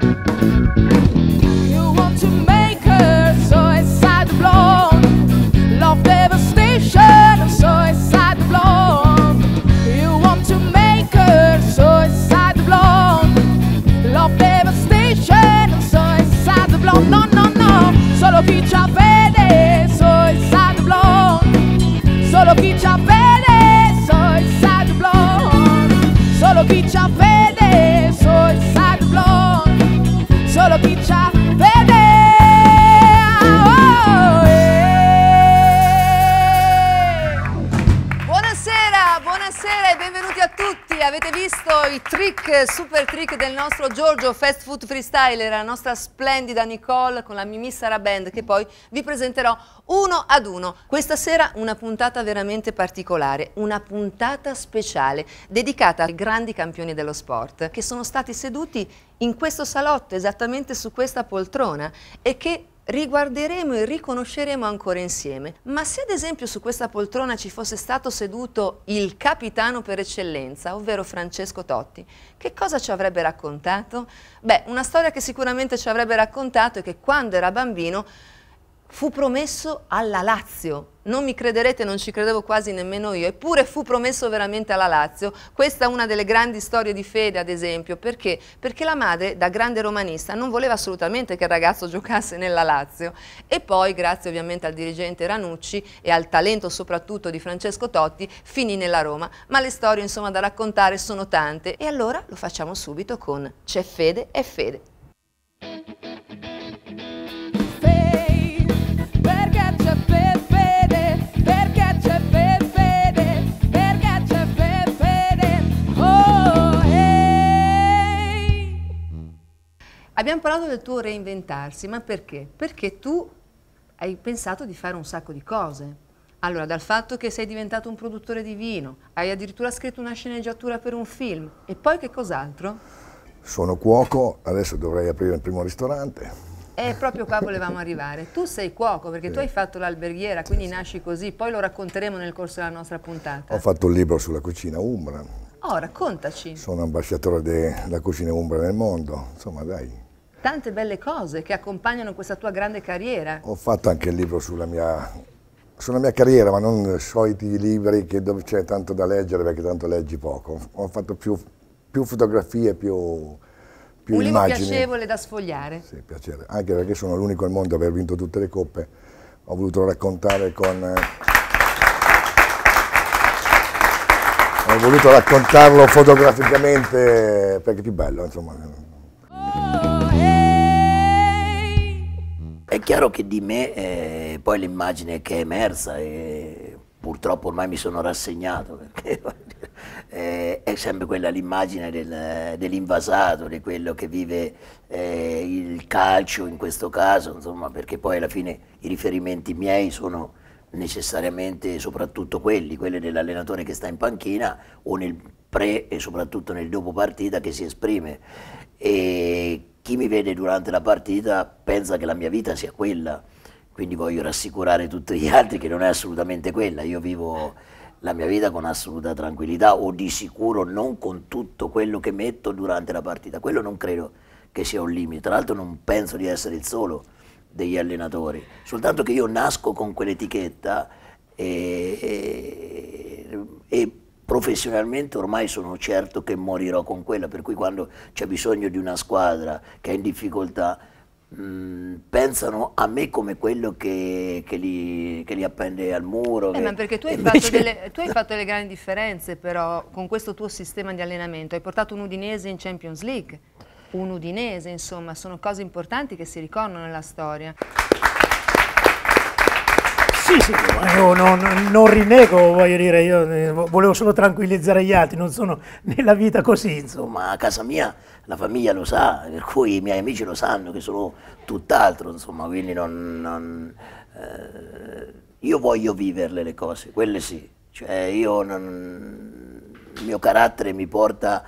Thank you. super trick del nostro Giorgio Fast Food Freestyler, la nostra splendida Nicole con la Mimissara Band che poi vi presenterò uno ad uno. Questa sera una puntata veramente particolare, una puntata speciale dedicata ai grandi campioni dello sport che sono stati seduti in questo salotto, esattamente su questa poltrona e che riguarderemo e riconosceremo ancora insieme. Ma se ad esempio su questa poltrona ci fosse stato seduto il capitano per eccellenza, ovvero Francesco Totti, che cosa ci avrebbe raccontato? Beh, una storia che sicuramente ci avrebbe raccontato è che quando era bambino fu promesso alla Lazio. Non mi crederete, non ci credevo quasi nemmeno io, eppure fu promesso veramente alla Lazio. Questa è una delle grandi storie di fede, ad esempio, perché? Perché la madre, da grande romanista, non voleva assolutamente che il ragazzo giocasse nella Lazio e poi, grazie ovviamente al dirigente Ranucci e al talento soprattutto di Francesco Totti, finì nella Roma. Ma le storie, insomma, da raccontare sono tante e allora lo facciamo subito con C'è fede e fede. Abbiamo parlato del tuo reinventarsi, ma perché? Perché tu hai pensato di fare un sacco di cose. Allora, dal fatto che sei diventato un produttore di vino, hai addirittura scritto una sceneggiatura per un film, e poi che cos'altro? Sono cuoco, adesso dovrei aprire il primo ristorante. E proprio qua volevamo arrivare. Tu sei cuoco perché sì. tu hai fatto l'alberghiera, quindi sì, nasci così, poi lo racconteremo nel corso della nostra puntata. Ho fatto un libro sulla cucina umbra. Oh, raccontaci. Sono ambasciatore della cucina umbra nel mondo, insomma dai tante belle cose che accompagnano questa tua grande carriera. Ho fatto anche il libro sulla mia, sulla mia carriera, ma non soliti libri dove c'è tanto da leggere perché tanto leggi poco. Ho fatto più, più fotografie, più, più Un immagini. libro piacevole da sfogliare. Sì, piacere. Anche perché sono l'unico al mondo ad aver vinto tutte le coppe. Ho voluto raccontare con... Eh, ho voluto raccontarlo fotograficamente perché è più bello, insomma. È chiaro che di me eh, poi l'immagine che è emersa, e purtroppo ormai mi sono rassegnato, perché eh, è sempre quella l'immagine del, dell'invasato, di quello che vive eh, il calcio in questo caso, insomma, perché poi alla fine i riferimenti miei sono necessariamente soprattutto quelli, quelli dell'allenatore che sta in panchina o nel pre e soprattutto nel dopo partita che si esprime. E chi mi vede durante la partita pensa che la mia vita sia quella, quindi voglio rassicurare tutti gli altri che non è assolutamente quella, io vivo la mia vita con assoluta tranquillità o di sicuro non con tutto quello che metto durante la partita, quello non credo che sia un limite, tra l'altro non penso di essere il solo degli allenatori, soltanto che io nasco con quell'etichetta e, e, e professionalmente ormai sono certo che morirò con quella, per cui quando c'è bisogno di una squadra che è in difficoltà, mh, mm, pensano a me come quello che, che, li, che li, appende al muro. Eh, che, ma perché tu hai, invece... fatto delle, tu hai fatto delle grandi differenze però con questo tuo sistema di allenamento, hai portato un Udinese in Champions League, un Udinese insomma, sono cose importanti che si ricordano nella storia. Sì, sì, io non, non, rinego, voglio dire, io eh, volevo solo tranquillizzare gli altri, non sono nella vita così, insomma, a casa mia la famiglia lo sa, per cui i miei amici lo sanno che sono tutt'altro, insomma, quindi non... non eh, io voglio viverle le cose, quelle sì, cioè io non, il mio carattere mi porta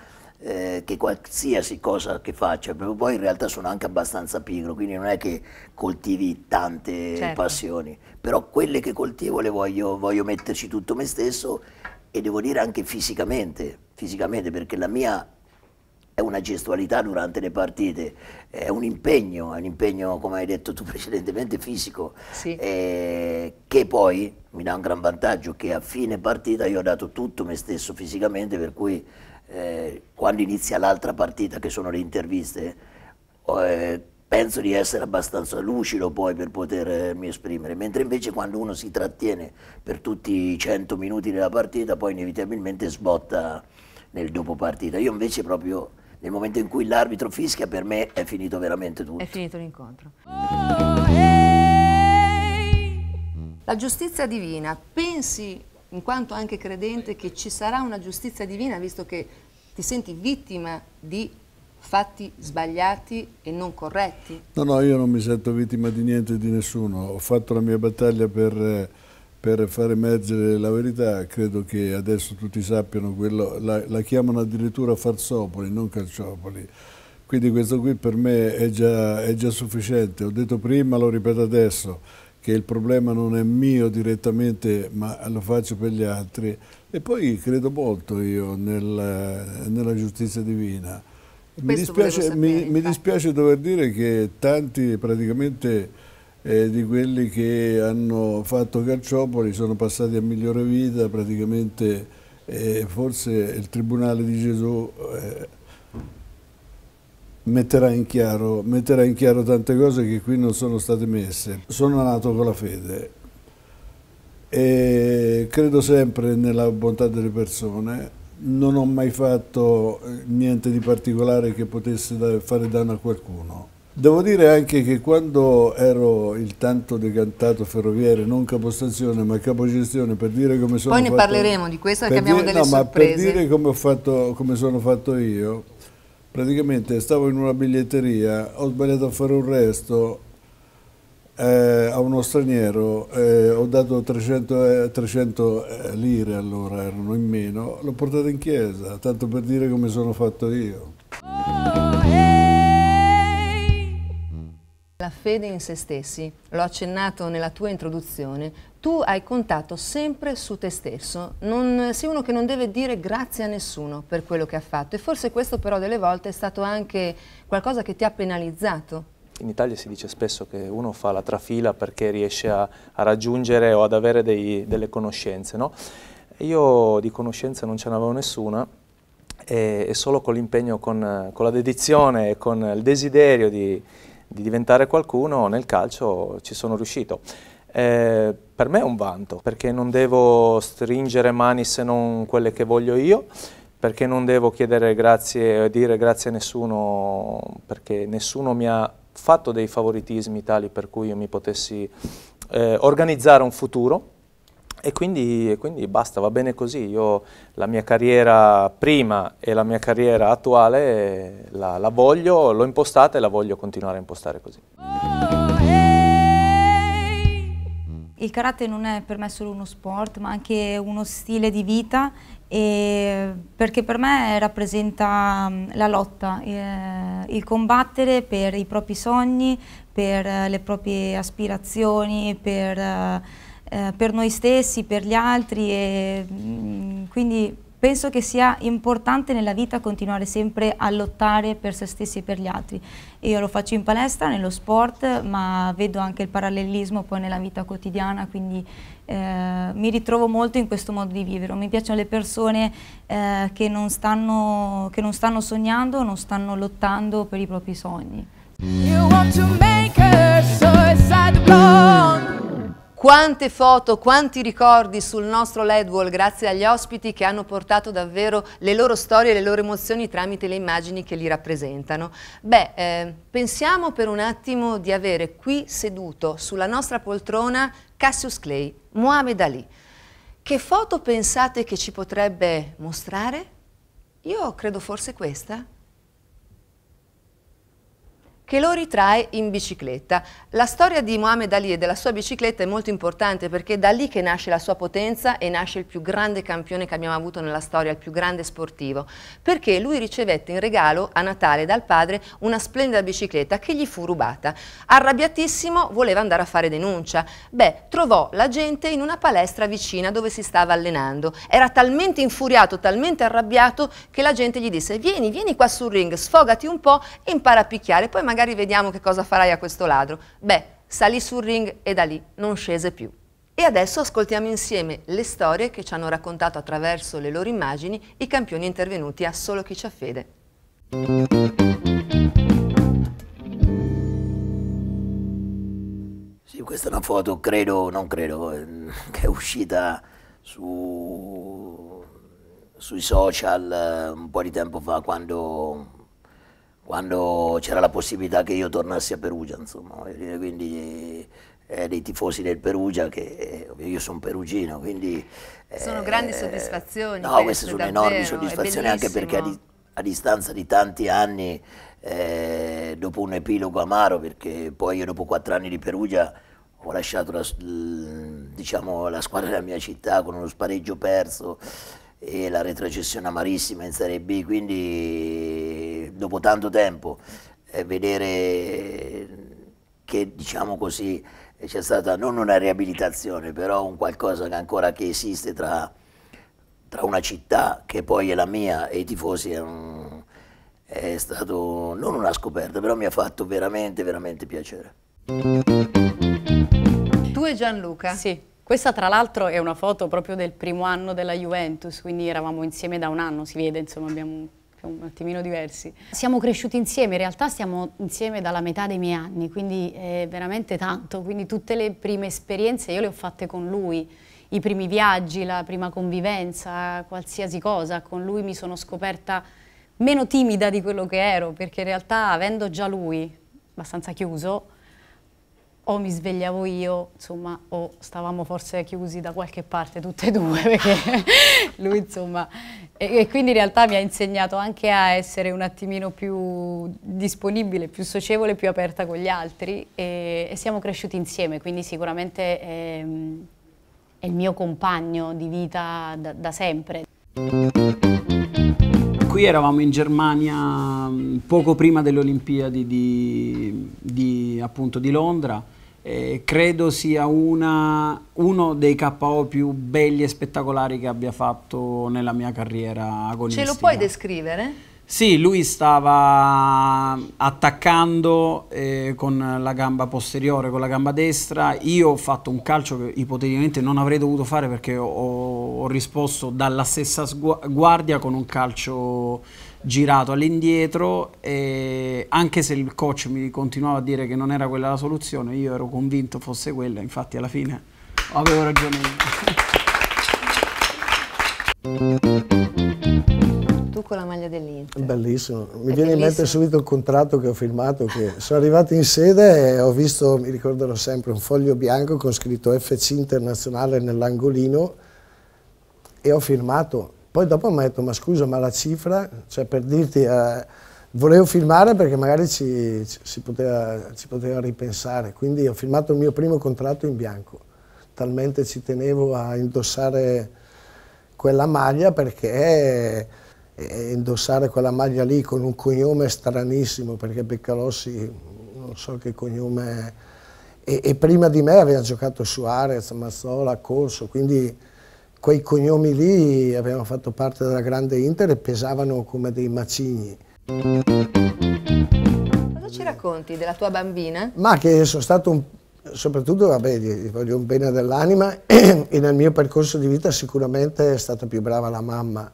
eh, che qualsiasi cosa che faccia, poi in realtà sono anche abbastanza pigro, quindi non è che coltivi tante certo. passioni, però quelle che coltivo le voglio, voglio metterci tutto me stesso e devo dire anche fisicamente, fisicamente perché la mia è una gestualità durante le partite, è un impegno, è un impegno come hai detto tu precedentemente fisico, sì. eh, che poi mi dà un gran vantaggio che a fine partita io ho dato tutto me stesso fisicamente, per cui eh, quando inizia l'altra partita, che sono le interviste, eh, penso di essere abbastanza lucido poi per potermi eh, esprimere, mentre invece quando uno si trattiene per tutti i 100 minuti della partita, poi inevitabilmente sbotta nel dopo partita. Io invece proprio nel momento in cui l'arbitro fischia, per me è finito veramente tutto. È finito l'incontro. Oh, La giustizia divina, pensi in quanto anche credente, che ci sarà una giustizia divina, visto che ti senti vittima di fatti sbagliati e non corretti? No, no, io non mi sento vittima di niente e di nessuno. Ho fatto la mia battaglia per, per far emergere la verità. Credo che adesso tutti sappiano quello. La, la chiamano addirittura Farsopoli, non Calciopoli. Quindi questo qui per me è già, è già sufficiente. Ho detto prima, lo ripeto adesso che il problema non è mio direttamente ma lo faccio per gli altri e poi credo molto io nel, nella giustizia divina. Mi dispiace, mi, mi dispiace, dover dire che tanti praticamente eh, di quelli che hanno fatto Calciopoli sono passati a migliore vita, praticamente eh, forse il Tribunale di Gesù... Eh, metterà in, chiaro, metterà in chiaro tante cose che qui non sono state messe. Sono nato con la fede e credo sempre nella bontà delle persone. Non ho mai fatto eh, niente di particolare che potesse fare danno a qualcuno. Devo dire anche che quando ero il tanto decantato ferroviere, non capostazione ma capogestione, per dire come sono Poi ne fatto, parleremo di questo perché abbiamo delle no, sorprese. Ma per dire come, fatto, come sono fatto io, praticamente stavo in una biglietteria, ho sbagliato a fare un resto eh, a uno straniero, eh, ho dato 300, eh, 300 eh, lire allora, erano in meno, l'ho portato in chiesa, tanto per dire come sono fatto io. Ah! La fede in se stessi, l'ho accennato nella tua introduzione, tu hai contato sempre su te stesso, non, sei uno che non deve dire grazie a nessuno per quello che ha fatto e forse questo però delle volte è stato anche qualcosa che ti ha penalizzato. In Italia si dice spesso che uno fa la trafila perché riesce a, a raggiungere o ad avere dei, delle conoscenze, no? Io di conoscenze non ce n'avevo nessuna, e, solo con l'impegno, con, con, la dedizione e con il desiderio di, di diventare qualcuno nel calcio ci sono riuscito. Eh, per me è un vanto, perché non devo stringere mani se non quelle che voglio io, perché non devo chiedere grazie, e dire grazie a nessuno, perché nessuno mi ha fatto dei favoritismi tali per cui io mi potessi eh, organizzare un futuro e quindi, quindi, basta, va bene così. Io la mia carriera prima e la mia carriera attuale eh, la, la voglio, l'ho impostata e la voglio continuare a impostare così. Il karate non è per me solo uno sport, ma anche uno stile di vita, perché per me rappresenta mm, la lotta, eh, il combattere per i propri sogni, per eh, le proprie aspirazioni, per... Eh, per noi stessi, per gli altri e mm, quindi penso che sia importante nella vita continuare sempre a lottare per se stessi e per gli altri. Io lo faccio in palestra, nello sport, ma vedo anche il parallelismo poi nella vita quotidiana, quindi eh, mi ritrovo molto in questo modo di vivere. Mi piacciono le persone eh, che, non stanno, che, non stanno, sognando, non stanno lottando per i propri sogni. Quante foto, quanti ricordi sul nostro LED wall grazie agli ospiti che hanno portato davvero le loro storie e le loro emozioni tramite le immagini che li rappresentano. Beh, eh, pensiamo per un attimo di avere qui seduto sulla nostra poltrona Cassius Clay, Mohamed Ali. Che foto pensate che ci potrebbe mostrare? Io credo forse questa che lo ritrae in bicicletta. La storia di Mohamed Ali e della sua bicicletta è molto importante perché è da lì che nasce la sua potenza e nasce il più grande campione che abbiamo avuto nella storia, il più grande sportivo, perché lui ricevette in regalo a Natale dal padre una splendida bicicletta che gli fu rubata. Arrabbiatissimo voleva andare a fare denuncia. Beh, trovò la gente in una palestra vicina dove si stava allenando. Era talmente infuriato, talmente arrabbiato che la gente gli disse vieni, vieni qua sul ring, sfogati un po' e impara a picchiare, poi magari magari vediamo che cosa farai a questo ladro. Beh, salì sul ring e da lì non scese più. E adesso ascoltiamo insieme le storie che ci hanno raccontato attraverso le loro immagini i campioni intervenuti a Solo chi c'ha fede. Sì, questa è una foto, credo, non credo, ehm, che è uscita su, sui social eh, un po' di tempo fa quando quando c'era la possibilità che io tornassi a Perugia, insomma, quindi eh, dei tifosi del Perugia, che eh, io sono perugino, quindi... Eh, sono grandi eh, soddisfazioni. No, penso, queste sono davvero, enormi soddisfazioni anche perché a, di, a, distanza di tanti anni, eh, dopo un epilogo amaro, perché poi io dopo quattro anni di Perugia ho lasciato la, diciamo, la squadra della mia città con uno spareggio perso e la retrocessione amarissima in Serie B, quindi dopo tanto tempo eh, vedere che diciamo così c'è stata non una riabilitazione, però un qualcosa che ancora che esiste tra, tra, una città che poi è la mia e i tifosi è, un, è stato non una scoperta, però mi ha fatto veramente, veramente piacere. Tu e Gianluca? Sì. Questa tra l'altro è una foto proprio del primo anno della Juventus, quindi eravamo insieme da un anno, si vede, insomma abbiamo un attimino diversi. Siamo cresciuti insieme, in realtà stiamo insieme dalla metà dei miei anni, quindi è veramente tanto, quindi tutte le prime esperienze io le ho fatte con lui, i primi viaggi, la prima convivenza, qualsiasi cosa, con lui mi sono scoperta meno timida di quello che ero, perché in realtà avendo già lui abbastanza chiuso, o mi svegliavo io, insomma, o stavamo forse chiusi da qualche parte tutte e due, perché lui, insomma... E, e, quindi in realtà mi ha insegnato anche a essere un attimino più disponibile, più socievole, più aperta con gli altri e, e siamo cresciuti insieme, quindi sicuramente è, ehm, è, il mio compagno di vita da, da sempre. Qui eravamo in Germania mm, poco prima delle Olimpiadi di, di, appunto, di Londra eh, credo sia una, uno dei KO più belli e spettacolari che abbia fatto nella mia carriera agonistica. Ce lo puoi descrivere? Sì, lui stava attaccando eh, con la gamba posteriore, con la gamba destra. Io ho fatto un calcio che ipoteticamente non avrei dovuto fare perché ho, ho risposto dalla stessa guardia con un calcio girato all'indietro e anche se il coach mi continuava a dire che non era quella la soluzione, io ero convinto fosse quella, infatti alla fine avevo ragione Tu con la maglia dell'Inter. Bellissimo, mi È viene bellissimo. in mente subito il contratto che ho firmato, che sono arrivato in sede e ho visto, mi ricorderò sempre, un foglio bianco con scritto FC Internazionale nell'angolino e ho firmato poi dopo mi ha detto, ma scusa, ma la cifra, cioè per dirti, eh, volevo filmare perché magari ci, ci, si poteva, ci poteva ripensare, quindi ho filmato il mio primo contratto in bianco, talmente ci tenevo a indossare quella maglia perché eh, eh indossare quella maglia lì con un cognome stranissimo, perché Beccalossi non so che cognome... E, e prima di me aveva giocato Suarez, Mazzola, Corso, quindi quei cognomi lì avevano fatto parte della grande Inter e pesavano come dei macigni. Cosa ci racconti della tua bambina? Ma che sono stato un, soprattutto, vabbè, gli voglio un bene dell'anima e nel mio percorso di vita sicuramente è stata più brava la mamma.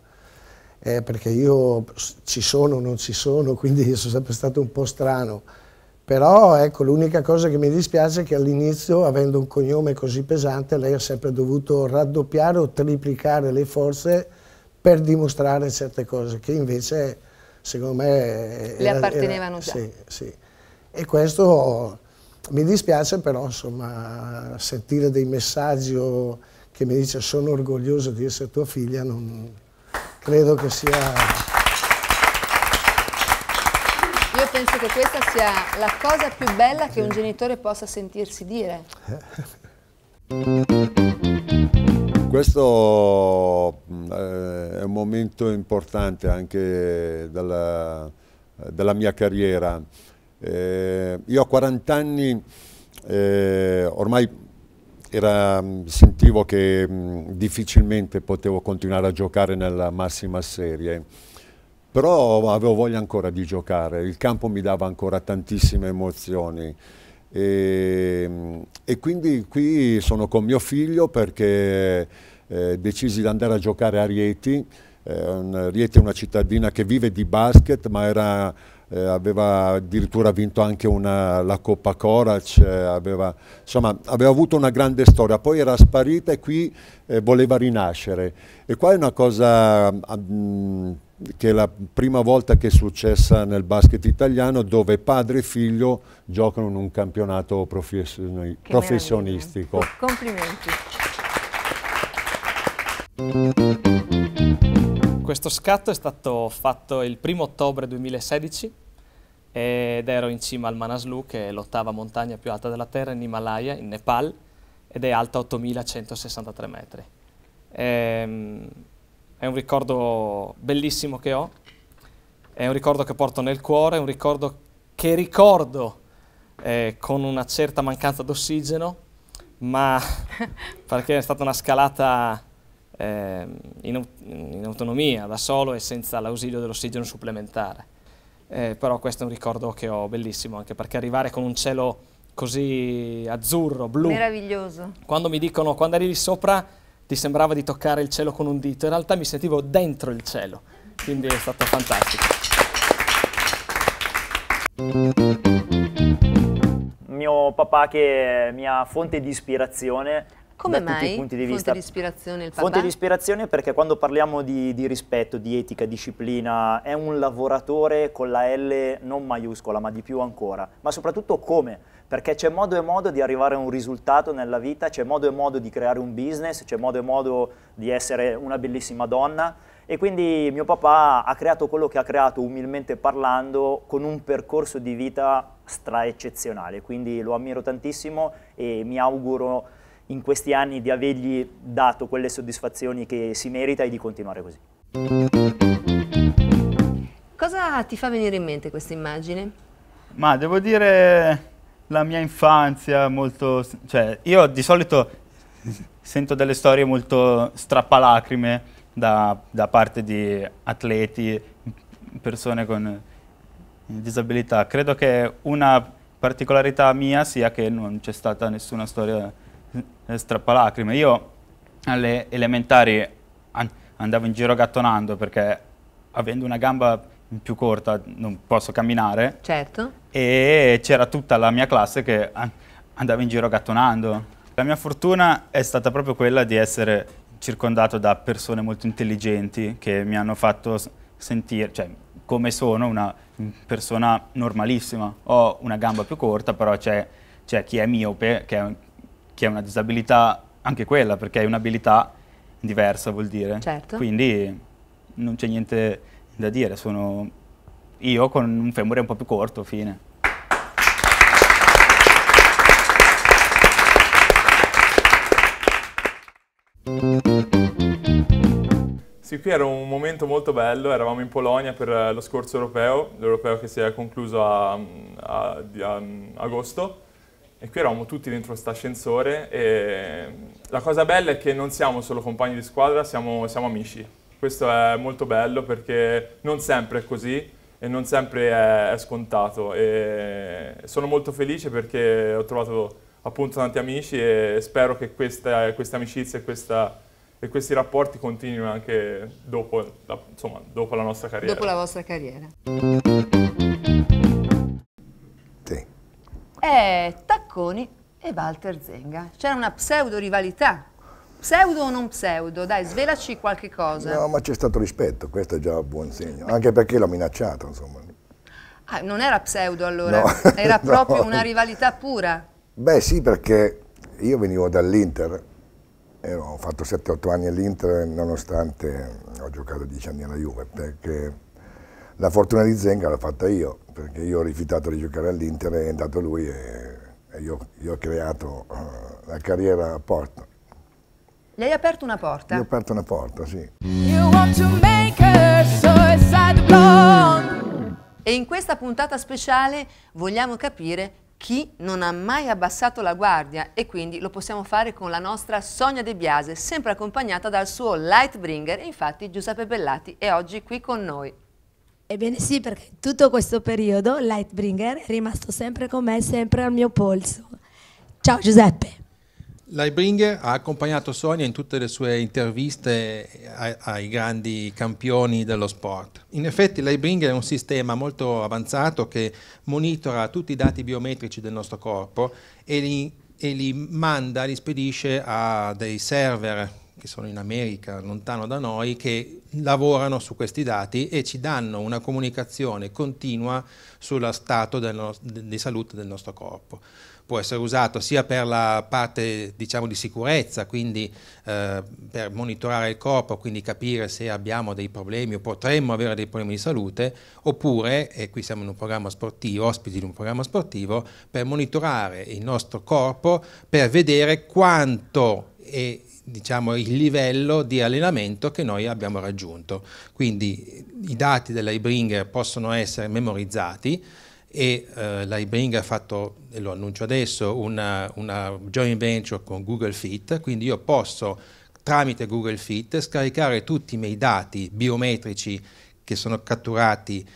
Eh, perché io ci sono, non ci sono, quindi sono sempre stato un po' strano. Però ecco, l'unica cosa che mi dispiace è che all'inizio, avendo un cognome così pesante, lei ha sempre dovuto raddoppiare o triplicare le forze per dimostrare certe cose, che invece secondo me... Le era, appartenevano era, già. Sì, sì. E questo mi dispiace però, insomma, sentire dei messaggi che mi dice sono orgoglioso di essere tua figlia, non credo che sia... penso che questa sia la cosa più bella che un genitore possa sentirsi dire. Eh. Questo mm, eh, è un momento importante anche della, eh, della mia carriera. io a 40 anni ormai era, mm, sentivo che mm, difficilmente potevo continuare a giocare nella massima serie però avevo voglia ancora di giocare, il campo mi dava ancora tantissime emozioni. E, ehm, e quindi qui sono con mio figlio perché eh, decisi di andare a giocare a Rieti. Eh, Rieti è una cittadina che vive di basket, ma era, eh, aveva addirittura vinto anche una, la Coppa Corac, aveva, insomma, aveva avuto una grande storia, poi era sparita e qui eh, voleva rinascere. E qua è una cosa... Mh, mm, che è la prima volta che è successa nel basket italiano dove padre e figlio giocano in un campionato professioni professionistico. Meraviglia. Complimenti. Questo scatto è stato fatto il primo ottobre 2016 ed ero in cima al Manaslu che è l'ottava montagna più alta della terra in Himalaya, in Nepal ed è alta 8163 metri. Ehm, è un ricordo bellissimo che ho, è un ricordo che porto nel cuore, è un ricordo che ricordo eh, con una certa mancanza d'ossigeno, ma perché è stata una scalata eh, in, in, autonomia, da solo e senza l'ausilio dell'ossigeno supplementare. Eh, però questo è un ricordo che ho bellissimo, anche perché arrivare con un cielo così azzurro, blu. Meraviglioso. Quando mi dicono, quando eri lì sopra ti sembrava di toccare il cielo con un dito, in realtà mi sentivo dentro il cielo, quindi è stato fantastico. Mio papà che è mia fonte di ispirazione come mai? Punti di vista. Fonte di ispirazione il papà? Fonte di ispirazione perché quando parliamo di, di rispetto, di etica, disciplina, è un lavoratore con la L non maiuscola, ma di più ancora. Ma soprattutto come? perché c'è modo e modo di arrivare a un risultato nella vita, c'è modo e modo di creare un business, c'è modo e modo di essere una bellissima donna e quindi mio papà ha creato quello che ha creato umilmente parlando con un percorso di vita straeccezionale, quindi lo ammiro tantissimo e mi auguro in questi anni di avergli dato quelle soddisfazioni che si merita e di continuare così. Cosa ti fa venire in mente questa immagine? Ma devo dire la mia infanzia molto... Cioè, io di solito sento delle storie molto strappalacrime da, da parte di atleti, persone con disabilità. Credo che una particolarità mia sia che non c'è stata nessuna storia eh, eh, strappalacrime. Io alle elementari andavo in giro gattonando perché avendo una gamba più corta non posso camminare. Certo. E c'era tutta la mia classe che andava in giro gattonando. La mia fortuna è stata proprio quella di essere circondato da persone molto intelligenti che mi hanno fatto sentire, cioè come sono una persona normalissima. Ho una gamba più corta, però c'è, chi è miope, che è che è una disabilità anche quella, perché è un'abilità diversa vuol dire. Certo. Quindi non c'è niente da dire, sono io con un femore un po' più corto, fine. Sì, qui era un momento molto bello, eravamo in Polonia per lo scorso europeo, l'europeo che si è concluso a, a, a, a agosto, e qui eravamo tutti dentro questo ascensore e la cosa bella è che non siamo solo compagni di squadra, siamo, siamo amici. Questo è molto bello perché non sempre è così e non sempre è, è scontato. E sono molto felice perché ho trovato appunto tanti amici e spero che questa, questa amicizia e, questa, e, questi rapporti continuino anche dopo la, insomma, dopo la nostra carriera. Dopo la vostra carriera. è Tacconi e Walter Zenga. C'era una pseudo rivalità. Pseudo o non pseudo? Dai, svelaci qualche cosa. No, ma c'è stato rispetto, questo è già un buon segno. Anche perché l'ha minacciato, insomma. Ah, non era pseudo allora, no. era proprio no. una rivalità pura. Beh sì, perché io venivo dall'Inter, ho fatto 7-8 anni all'Inter nonostante ho giocato 10 anni alla Juve, perché la fortuna di Zenga l'ho fatta io, perché io ho rifiutato di giocare all'Inter, è andato lui e, e io, io, ho creato eh, la carriera a porta. Le hai aperto una porta? Io ho aperto una porta, sì. E in questa puntata speciale vogliamo capire chi non ha mai abbassato la guardia e quindi lo possiamo fare con la nostra Sonia De Biase, sempre accompagnata dal suo Lightbringer, infatti Giuseppe Bellati è oggi qui con noi. Ebbene sì, perché tutto questo periodo Lightbringer è rimasto sempre con me, sempre al mio polso. Ciao Giuseppe. Lightbringer ha accompagnato Sonia in tutte le sue interviste ai, ai, grandi campioni dello sport. In effetti Lightbringer è un sistema molto avanzato che monitora tutti i dati biometrici del nostro corpo e li, e li manda, li spedisce a dei server che sono in America, lontano da noi, che lavorano su questi dati e ci danno una comunicazione continua sullo stato no di salute del nostro corpo. Può essere usato sia per la parte diciamo, di sicurezza, quindi eh, per monitorare il corpo, quindi capire se abbiamo dei problemi o potremmo avere dei problemi di salute, oppure, e qui siamo in un programma sportivo, ospiti di un programma sportivo, per monitorare il nostro corpo per vedere quanto è diciamo, il livello di allenamento che noi abbiamo raggiunto. Quindi i dati dell'iBringer possono essere memorizzati e eh, l'iBringer ha fatto, e lo annuncio adesso, una, una joint venture con Google Fit, quindi io posso tramite Google Fit scaricare tutti i miei dati biometrici che sono catturati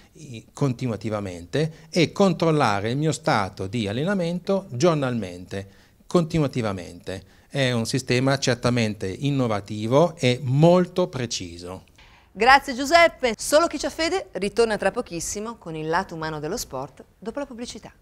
continuativamente e controllare il mio stato di allenamento giornalmente, continuativamente. È un sistema certamente innovativo e molto preciso. Grazie Giuseppe. Solo chi c'ha fede ritorna tra pochissimo con il lato umano dello sport dopo la pubblicità.